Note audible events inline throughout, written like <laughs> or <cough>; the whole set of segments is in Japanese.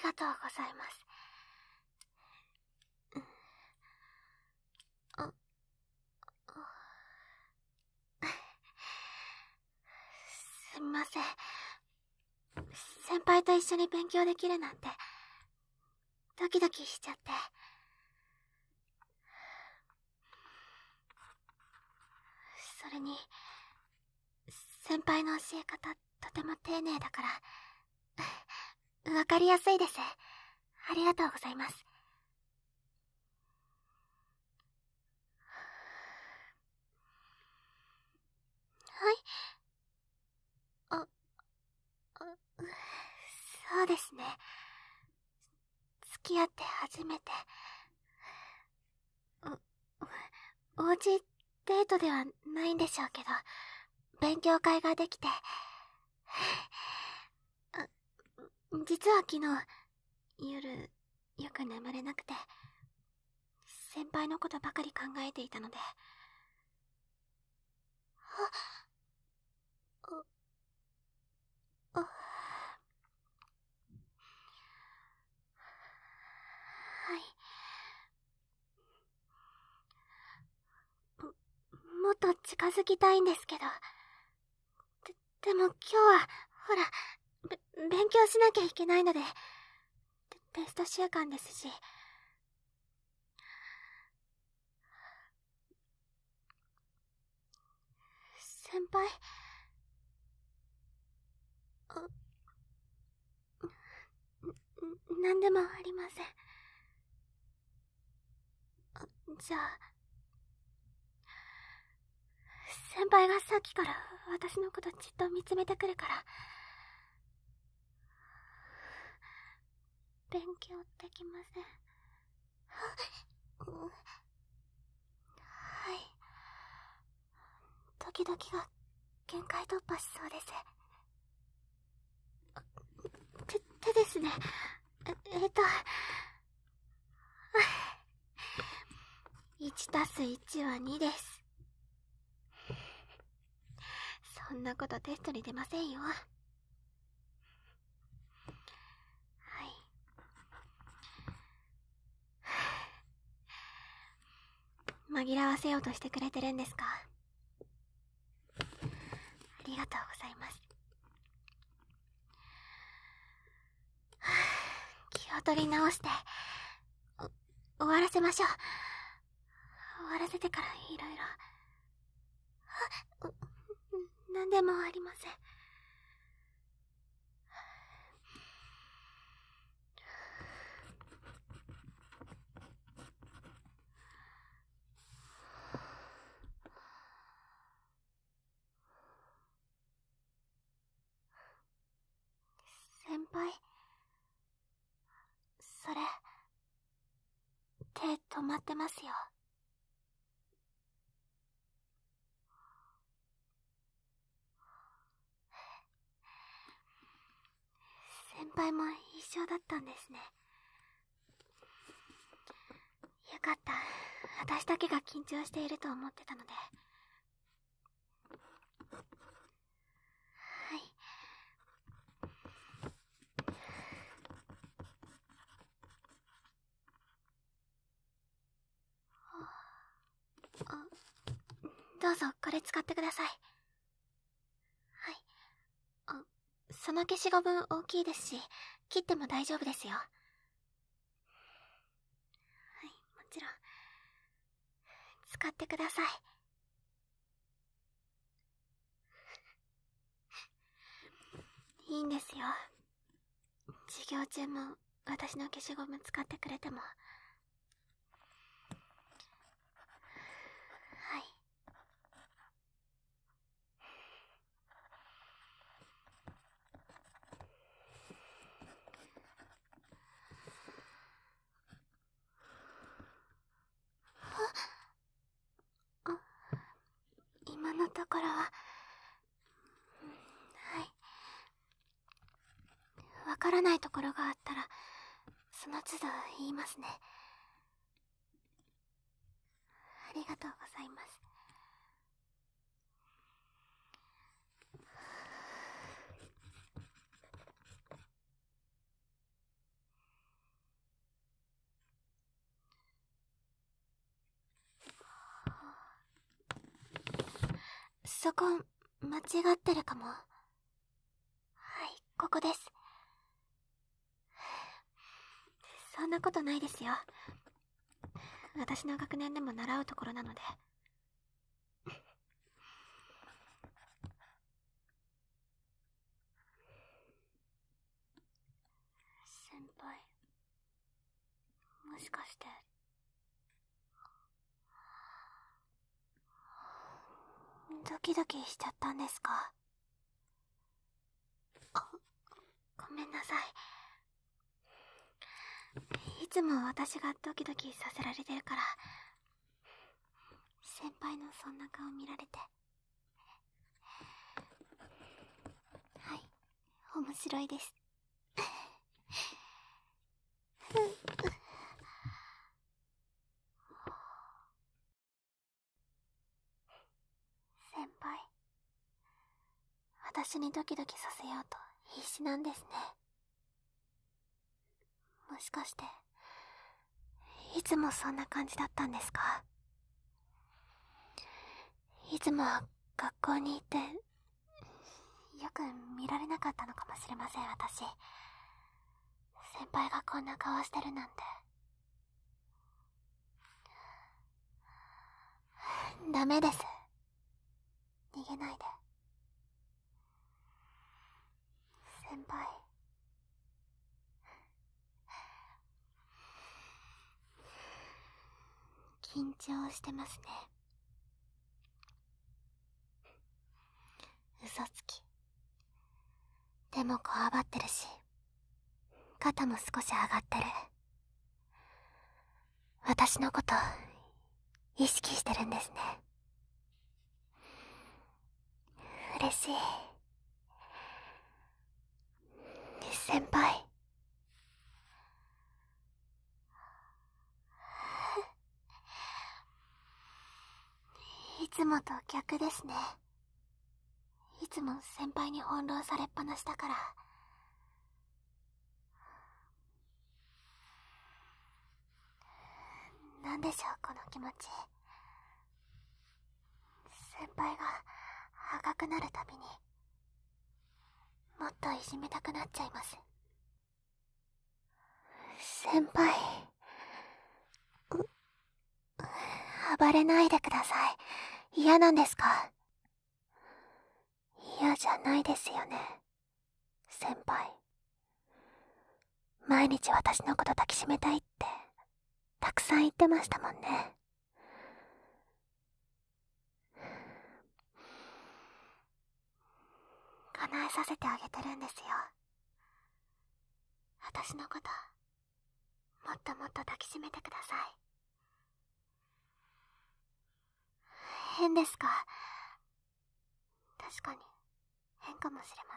りがとうございます。すみません。先輩と一緒に勉強できるなんて、ドキドキしちゃって。それに、先輩の教え方とても丁寧だから、わかりやすいです。ありがとうございます。はい。あ、あそうですね。付き合って初めて。お、おうちデートではないんでしょうけど、勉強会ができて。実は昨日、夜、よく眠れなくて、先輩のことばかり考えていたので。あ、あ、あ、はい。も、もっと近づきたいんですけど。で、でも今日は、ほら、勉強しなきゃいけないので、テスト週間ですし。先輩。あ、なんでもありません。あじゃあ、先輩がさっきから私のことじっと見つめてくるから、勉強できません。はい。時々が限界突破しそうです。手、てですね。え、えっと。1たす1は2です。そんなことテストに出ませんよ。紛らわせようとしてくれてるんですかありがとうございます、<sighs> 気を取り直して終わらせましょう終わらせてからいろいろ何でもありません配それ手止まってますよ先輩も一緒だったんですねよかった私だけが緊張していると思ってたのでどうぞこれ使ってくださいはいあその消しゴム大きいですし切っても大丈夫ですよはいもちろん使ってくださいいいんですよ授業中も私の消しゴム使ってくれても今のところは、はい。わからないところがあったら、その都度言いますね。そこ、間違ってるかも。はい、ここです。そんなことないですよ。私の学年でも習うところなので。キドキしちゃったんですかごめんなさいいつも私がドキドキさせられてるから先輩のそんな顔見られてはい面白いです私にドキドキさせようと必死なんですね。もしかして、いつもそんな感じだったんですかいつも学校に行って、よく見られなかったのかもしれません、私。先輩がこんな顔してるなんて。ダメです。逃げないで。先輩緊張してますね嘘つき手もこわばってるし肩も少し上がってる私のこと意識してるんですね嬉しい先輩いつもと逆ですねいつも先輩に翻弄されっぱなしだから何でしょうこの気持ち先輩が赤くなるたびにもっといじめたくなっちゃいます先輩暴れないでください嫌なんですか嫌じゃないですよね先輩毎日私のこと抱きしめたいってたくさん言ってましたもんね叶えさせてあげてるんですよ私のこともっともっと抱きしめてください変ですか確かに変かもしれま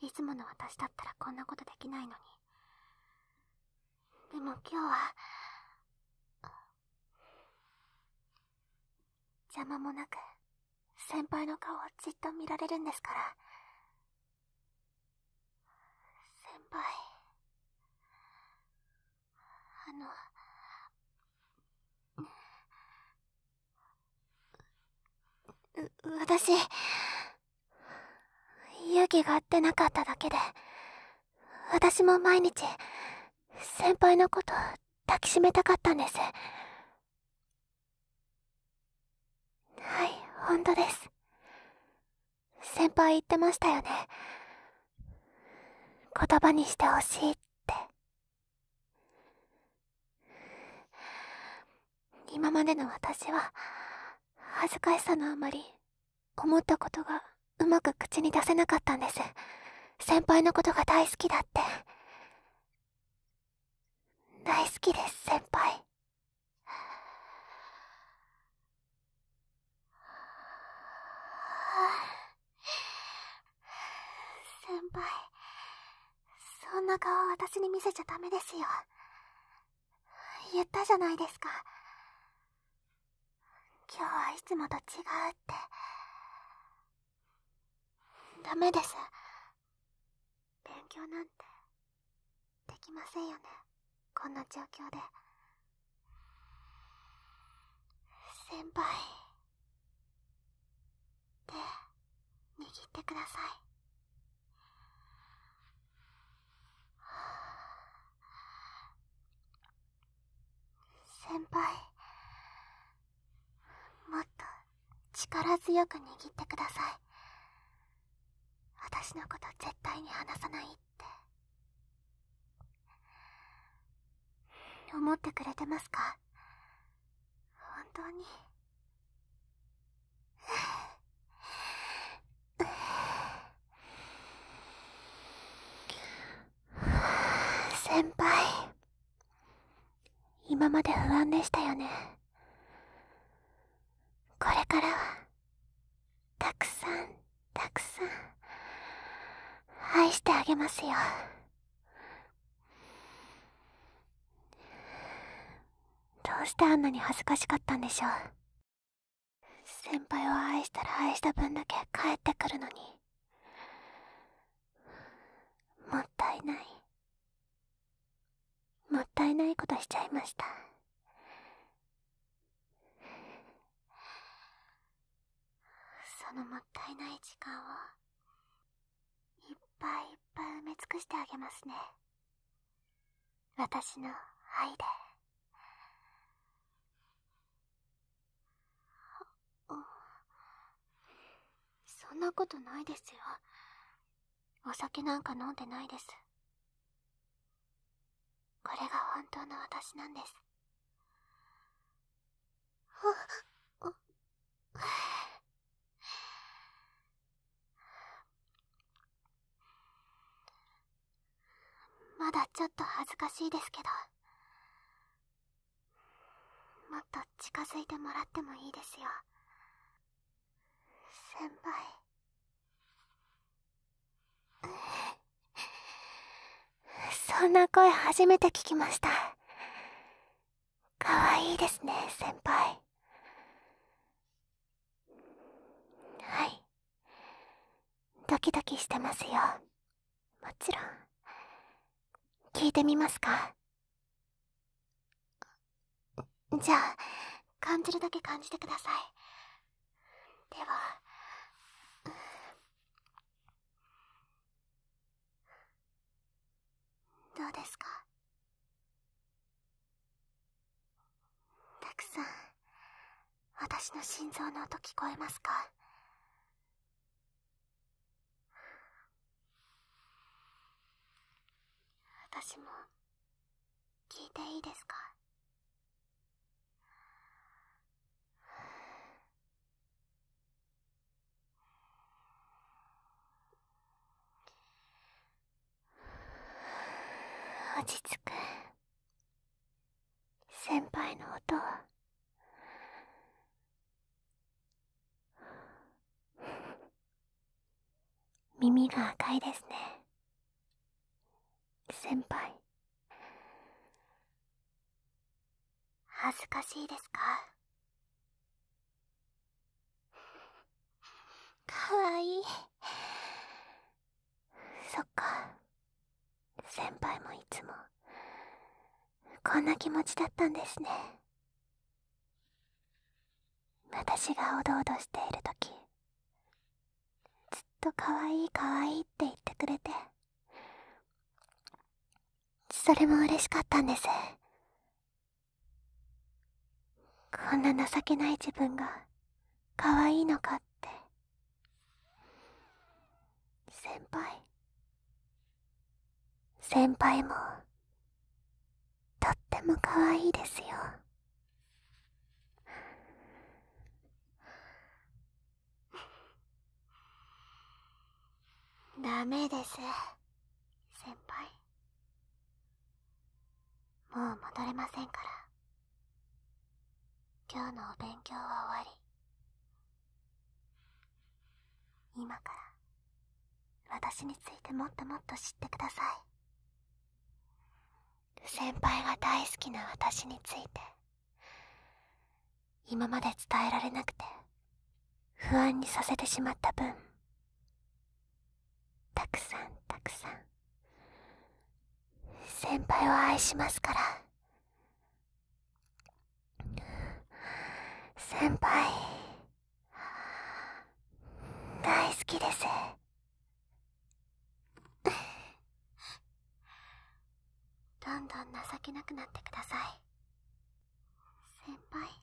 せんいつもの私だったらこんなことできないのにでも今日は邪魔もなく先輩の顔をじっと見られるんですから。先輩。あの、私、勇気が出なかっただけで、私も毎日、先輩のこと抱きしめたかったんです。はい。本当です先輩言ってましたよね言葉にしてほしいって今までの私は恥ずかしさのあまり思ったことがうまく口に出せなかったんです先輩のことが大好きだって大好きです先輩先輩、そんな顔私に見せちゃダメですよ。言ったじゃないですか。今日はいつもと違うって。ダメです。勉強なんて、できませんよね。こんな状況で。先輩。て握ってください先輩もっと力強く握ってください私のこと絶対に話さないって思ってくれてますか本当に先輩今まで不安でしたよねこれからはたくさんたくさん愛してあげますよどうしてあんなに恥ずかしかったんでしょう先輩を愛したら愛した分だけ帰ってくるのにもったいないもったいないことしちゃいましたそのもったいない時間をいっぱいいっぱい埋め尽くしてあげますね私の愛でそんなことないですよお酒なんか飲んでないですこれが本当の私なんですまだちょっと恥ずかしいですけどもっと近づいてもらってもいいですよ先輩そんな声初めて聞きましたかわいいですね先輩はいドキドキしてますよもちろん聞いてみますかじゃあ感じるだけ感じてくださいではどうですかたくさん私の心臓の音聞こえますか私も聞いていいですか落ち着く先輩の音 <laughs> 耳が赤いですね先輩恥ずかしいですか <laughs> かわいいそっか先輩もいつもこんな気持ちだったんですね私がおどおどしている時ずっとかわいいかわいいって言ってくれてそれも嬉しかったんですこんな情けない自分が可愛いのかって先輩先輩もとっても可愛いですよダメです先輩もう戻れませんから今日のお勉強は終わり今から私についてもっともっと知ってください先輩が大好きな私について今まで伝えられなくて不安にさせてしまった分たくさんたくさん先輩を愛しますから先輩大好きですどんどん情けなくなってください先輩